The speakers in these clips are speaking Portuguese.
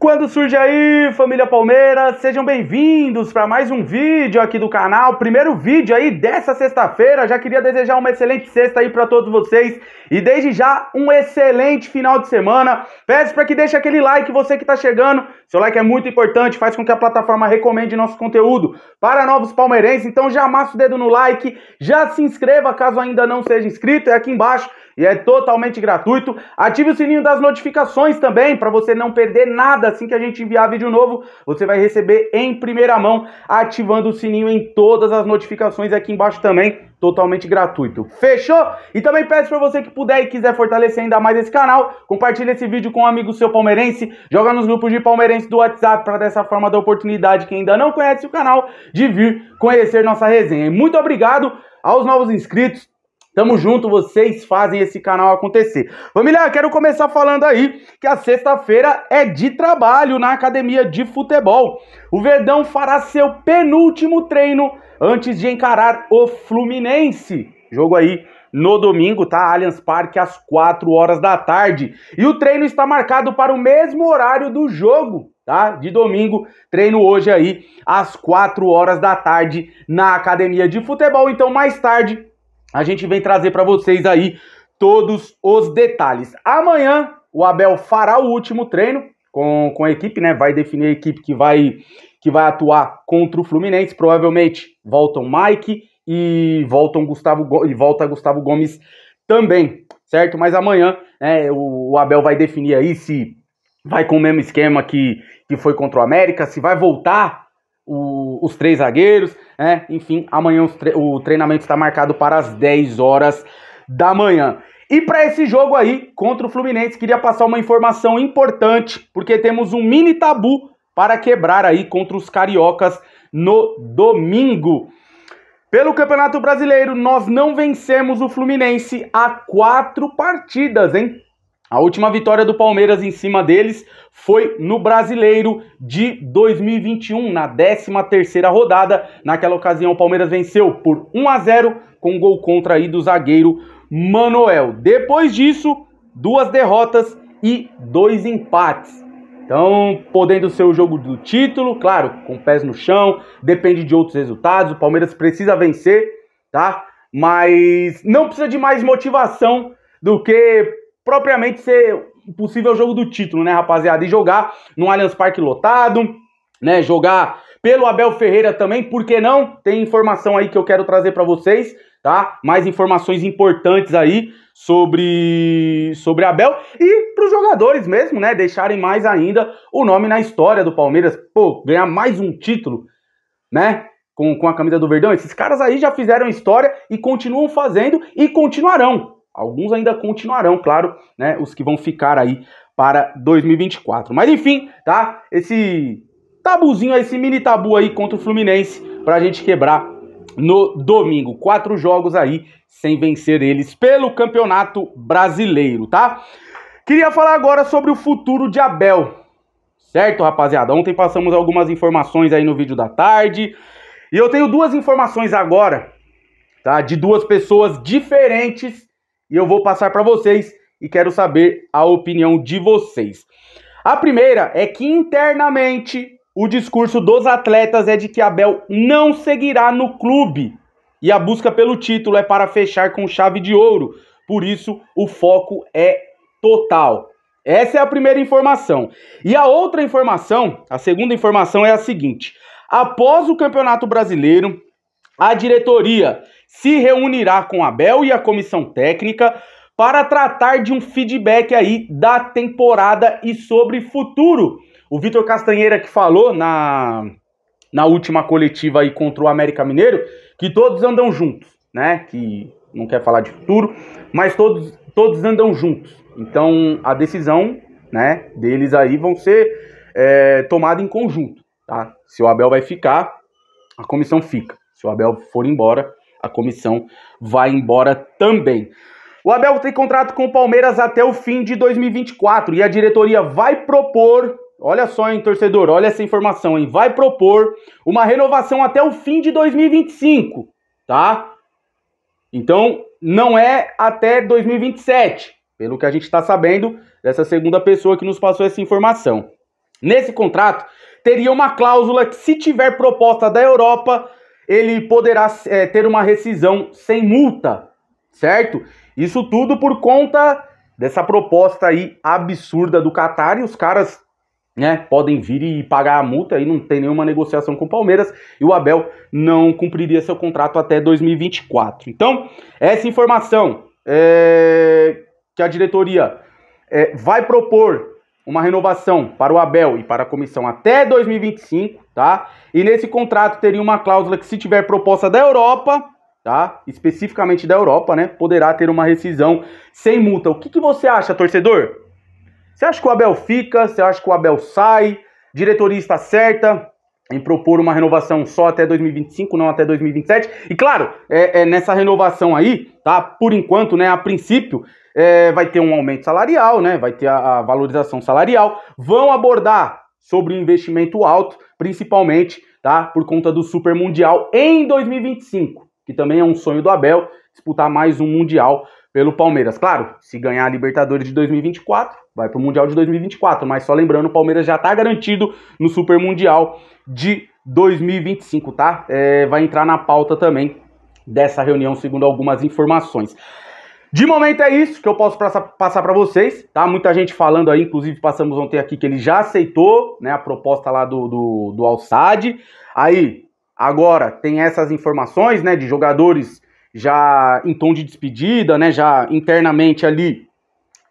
Quando surge aí, família Palmeiras, sejam bem-vindos para mais um vídeo aqui do canal. Primeiro vídeo aí dessa sexta-feira. Já queria desejar uma excelente sexta aí para todos vocês e desde já um excelente final de semana. Peço para que deixe aquele like você que está chegando. Seu like é muito importante, faz com que a plataforma recomende nosso conteúdo para novos palmeirenses. Então já amassa o dedo no like, já se inscreva caso ainda não seja inscrito, é aqui embaixo e é totalmente gratuito. Ative o sininho das notificações também para você não perder nada assim que a gente enviar vídeo novo, você vai receber em primeira mão, ativando o sininho em todas as notificações aqui embaixo também, totalmente gratuito. Fechou? E também peço para você que puder e quiser fortalecer ainda mais esse canal, compartilhe esse vídeo com um amigo seu palmeirense, joga nos grupos de palmeirense do WhatsApp para dessa forma dar oportunidade quem ainda não conhece o canal de vir conhecer nossa resenha. E muito obrigado aos novos inscritos, Tamo junto, vocês fazem esse canal acontecer. Família, quero começar falando aí que a sexta-feira é de trabalho na academia de futebol. O Verdão fará seu penúltimo treino antes de encarar o Fluminense. Jogo aí no domingo, tá? Allianz Parque às 4 horas da tarde. E o treino está marcado para o mesmo horário do jogo, tá? De domingo, treino hoje aí às 4 horas da tarde na academia de futebol. Então, mais tarde, a gente vem trazer para vocês aí todos os detalhes. Amanhã o Abel fará o último treino com, com a equipe, né? Vai definir a equipe que vai que vai atuar contra o Fluminense. Provavelmente voltam Mike e voltam Gustavo e volta Gustavo Gomes também, certo? Mas amanhã né, o, o Abel vai definir aí se vai com o mesmo esquema que, que foi contra o América, se vai voltar o, os três zagueiros, né? Enfim, amanhã tre o treinamento está marcado para as 10 horas da manhã. E para esse jogo aí, contra o Fluminense, queria passar uma informação importante, porque temos um mini tabu para quebrar aí contra os cariocas no domingo. Pelo Campeonato Brasileiro, nós não vencemos o Fluminense há quatro partidas, hein? A última vitória do Palmeiras em cima deles foi no Brasileiro de 2021, na 13 terceira rodada. Naquela ocasião, o Palmeiras venceu por 1 a 0 com um gol contra aí do zagueiro Manuel. Depois disso, duas derrotas e dois empates. Então, podendo ser o jogo do título, claro, com pés no chão, depende de outros resultados. O Palmeiras precisa vencer, tá? Mas não precisa de mais motivação do que propriamente ser um possível jogo do título, né, rapaziada? E jogar no Allianz Parque lotado, né? Jogar pelo Abel Ferreira também, por que não? Tem informação aí que eu quero trazer para vocês, tá? Mais informações importantes aí sobre sobre Abel e para os jogadores mesmo, né? Deixarem mais ainda o nome na história do Palmeiras, pô, ganhar mais um título, né? Com, com a camisa do Verdão, esses caras aí já fizeram história e continuam fazendo e continuarão, Alguns ainda continuarão, claro, né? Os que vão ficar aí para 2024. Mas enfim, tá? Esse tabuzinho, esse mini tabu aí contra o Fluminense para a gente quebrar no domingo. Quatro jogos aí sem vencer eles pelo Campeonato Brasileiro, tá? Queria falar agora sobre o futuro de Abel. Certo, rapaziada? Ontem passamos algumas informações aí no vídeo da tarde. E eu tenho duas informações agora, tá? De duas pessoas diferentes e eu vou passar para vocês e quero saber a opinião de vocês. A primeira é que internamente o discurso dos atletas é de que Abel não seguirá no clube e a busca pelo título é para fechar com chave de ouro. Por isso, o foco é total. Essa é a primeira informação. E a outra informação, a segunda informação é a seguinte: após o Campeonato Brasileiro, a diretoria se reunirá com Abel e a comissão técnica para tratar de um feedback aí da temporada e sobre futuro. O Vitor Castanheira que falou na, na última coletiva aí contra o América Mineiro que todos andam juntos, né? Que não quer falar de futuro, mas todos todos andam juntos. Então a decisão, né, deles aí vão ser é, tomada em conjunto, tá? Se o Abel vai ficar, a comissão fica. Se o Abel for embora, a comissão vai embora também. O Abel tem contrato com o Palmeiras até o fim de 2024 e a diretoria vai propor, olha só, hein, torcedor, olha essa informação, hein, vai propor uma renovação até o fim de 2025, tá? Então, não é até 2027, pelo que a gente está sabendo dessa segunda pessoa que nos passou essa informação. Nesse contrato, teria uma cláusula que, se tiver proposta da Europa, ele poderá é, ter uma rescisão sem multa, certo? Isso tudo por conta dessa proposta aí absurda do Qatar e os caras né, podem vir e pagar a multa e não tem nenhuma negociação com o Palmeiras e o Abel não cumpriria seu contrato até 2024. Então, essa informação é, que a diretoria é, vai propor uma renovação para o Abel e para a comissão até 2025, tá? E nesse contrato teria uma cláusula que se tiver proposta da Europa, tá? Especificamente da Europa, né? Poderá ter uma rescisão sem multa. O que, que você acha, torcedor? Você acha que o Abel fica? Você acha que o Abel sai? Diretoria está certa? em propor uma renovação só até 2025, não até 2027. E claro, é, é nessa renovação aí, tá? Por enquanto, né? A princípio, é, vai ter um aumento salarial, né? Vai ter a, a valorização salarial. Vão abordar sobre o investimento alto, principalmente, tá? Por conta do Super Mundial em 2025, que também é um sonho do Abel disputar mais um Mundial pelo Palmeiras. Claro, se ganhar a Libertadores de 2024, vai para o Mundial de 2024, mas só lembrando, o Palmeiras já está garantido no Super Mundial de 2025, tá? É, vai entrar na pauta também dessa reunião, segundo algumas informações. De momento é isso que eu posso passar para vocês, tá? Muita gente falando aí, inclusive passamos ontem aqui que ele já aceitou, né, a proposta lá do, do, do Alçade. Aí, agora, tem essas informações, né, de jogadores já em tom de despedida, né, já internamente ali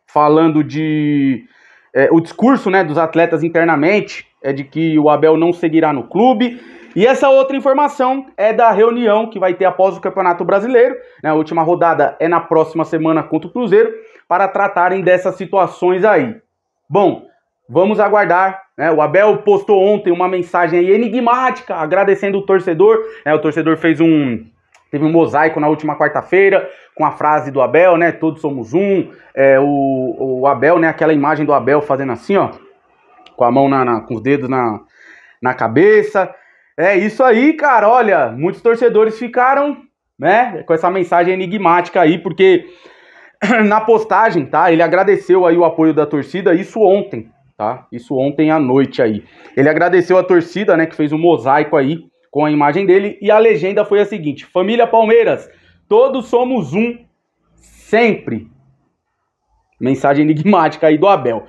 falando de é, o discurso né, dos atletas internamente é de que o Abel não seguirá no clube. E essa outra informação é da reunião que vai ter após o Campeonato Brasileiro. Né, a última rodada é na próxima semana contra o Cruzeiro para tratarem dessas situações aí. Bom, vamos aguardar. Né, o Abel postou ontem uma mensagem enigmática agradecendo o torcedor. Né, o torcedor fez um Teve um mosaico na última quarta-feira com a frase do Abel, né? Todos somos um. É, o, o Abel, né? Aquela imagem do Abel fazendo assim, ó, com a mão na, na com os dedos na, na cabeça. É isso aí, cara. Olha, muitos torcedores ficaram, né? Com essa mensagem enigmática aí, porque na postagem, tá? Ele agradeceu aí o apoio da torcida. Isso ontem, tá? Isso ontem à noite aí. Ele agradeceu a torcida, né? Que fez um mosaico aí com a imagem dele e a legenda foi a seguinte: Família Palmeiras, todos somos um, sempre. Mensagem enigmática aí do Abel.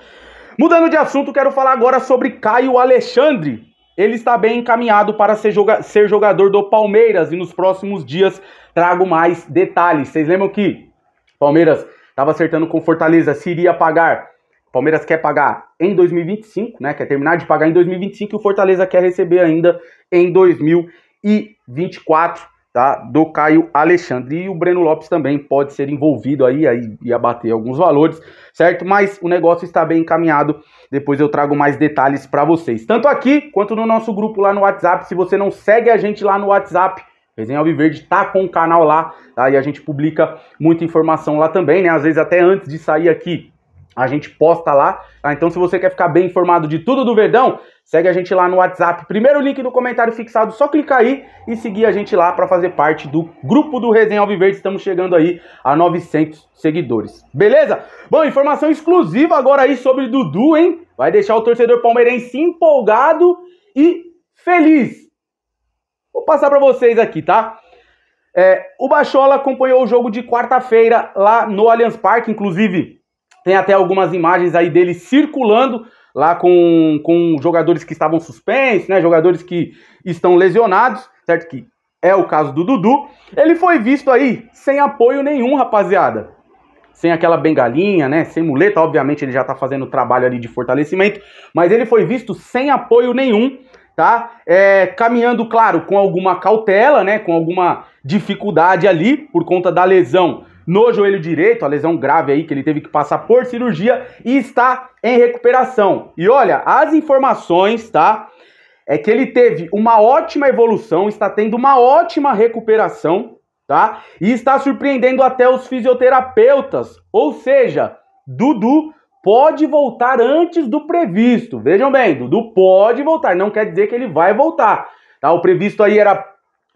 Mudando de assunto, quero falar agora sobre Caio Alexandre. Ele está bem encaminhado para ser, joga ser jogador do Palmeiras e nos próximos dias trago mais detalhes. Vocês lembram que Palmeiras estava acertando com Fortaleza se iria pagar. Palmeiras quer pagar em 2025, né? Quer terminar de pagar em 2025 e o Fortaleza quer receber ainda em 2024, tá? Do Caio Alexandre. E o Breno Lopes também pode ser envolvido aí, aí ia bater alguns valores, certo? Mas o negócio está bem encaminhado. Depois eu trago mais detalhes para vocês. Tanto aqui quanto no nosso grupo lá no WhatsApp. Se você não segue a gente lá no WhatsApp, Resenha Alviverde tá com o canal lá, tá? E a gente publica muita informação lá também, né? Às vezes até antes de sair aqui, a gente posta lá. Tá? então, se você quer ficar bem informado de tudo do Verdão, segue a gente lá no WhatsApp. Primeiro link do comentário fixado, só clicar aí e seguir a gente lá para fazer parte do grupo do Resenha Alviverde. Estamos chegando aí a 900 seguidores. Beleza? Bom, informação exclusiva agora aí sobre Dudu, hein? Vai deixar o torcedor palmeirense empolgado e feliz. Vou passar para vocês aqui, tá? É, o Bachola acompanhou o jogo de quarta-feira lá no Allianz Parque, inclusive tem até algumas imagens aí dele circulando lá com, com jogadores que estavam suspensos, né? Jogadores que estão lesionados, certo? Que é o caso do Dudu. Ele foi visto aí sem apoio nenhum, rapaziada. Sem aquela bengalinha, né? Sem muleta, obviamente ele já tá fazendo trabalho ali de fortalecimento, mas ele foi visto sem apoio nenhum, tá? É, caminhando, claro, com alguma cautela, né? Com alguma dificuldade ali por conta da lesão no joelho direito, a lesão grave aí que ele teve que passar por cirurgia e está em recuperação. E olha, as informações, tá? É que ele teve uma ótima evolução, está tendo uma ótima recuperação, tá? E está surpreendendo até os fisioterapeutas. Ou seja, Dudu pode voltar antes do previsto. Vejam bem, Dudu pode voltar, não quer dizer que ele vai voltar. Tá? O previsto aí era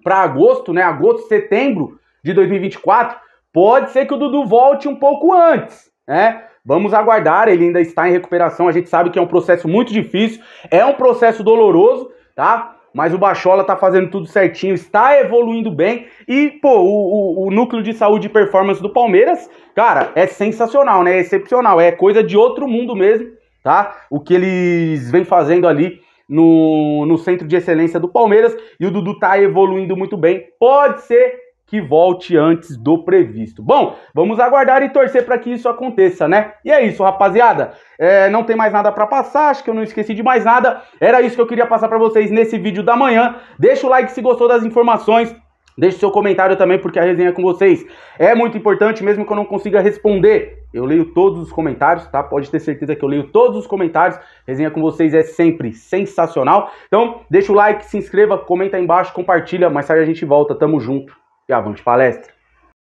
para agosto, né? Agosto, setembro de 2024. Pode ser que o Dudu volte um pouco antes, né? Vamos aguardar, ele ainda está em recuperação. A gente sabe que é um processo muito difícil, é um processo doloroso, tá? Mas o Bachola tá fazendo tudo certinho, está evoluindo bem. E, pô, o, o, o núcleo de saúde e performance do Palmeiras, cara, é sensacional, né? É excepcional, é coisa de outro mundo mesmo, tá? O que eles vêm fazendo ali no, no centro de excelência do Palmeiras. E o Dudu tá evoluindo muito bem. Pode ser que volte antes do previsto. Bom, vamos aguardar e torcer para que isso aconteça, né? E é isso, rapaziada. É, não tem mais nada para passar, acho que eu não esqueci de mais nada. Era isso que eu queria passar para vocês nesse vídeo da manhã. Deixa o like se gostou das informações. Deixe seu comentário também, porque a resenha com vocês é muito importante, mesmo que eu não consiga responder. Eu leio todos os comentários, tá? Pode ter certeza que eu leio todos os comentários. Resenha com vocês é sempre sensacional. Então, deixa o like, se inscreva, comenta aí embaixo, compartilha. Mais tarde a gente volta. Tamo junto. Já vamos de palestra.